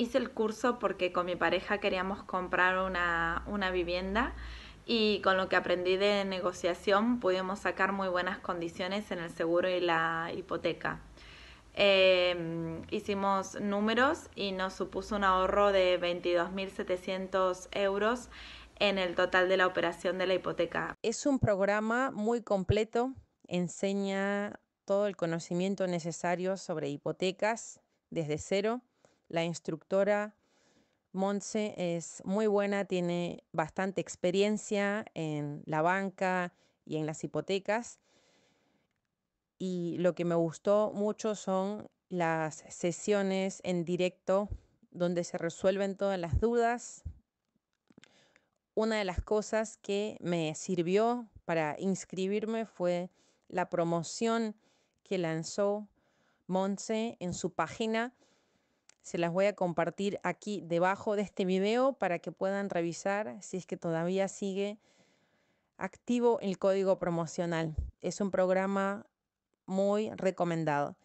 hice el curso porque con mi pareja queríamos comprar una, vivienda y con lo que aprendí de negociación pudimos sacar muy buenas condiciones en el seguro y la hipoteca. Em, hicimos números y nos supuso un ahorro de 22.700 euros en el total de la operación de la hipoteca. Es un programa muy completo, enseña todo el conocimiento necesario sobre hipotecas desde cero la instructora Monse es muy buena, tiene bastante experiencia en la banca y en las hipotecas. Y lo que me gustó mucho son las sesiones en directo donde se resuelven todas las dudas. Una de las cosas que me sirvió para inscribirme fue la promoción que lanzó Monse en su página se las voy a compartir aquí debajo de este video para que puedan revisar si es que todavía sigue activo el código promocional. Es un programa muy recomendado.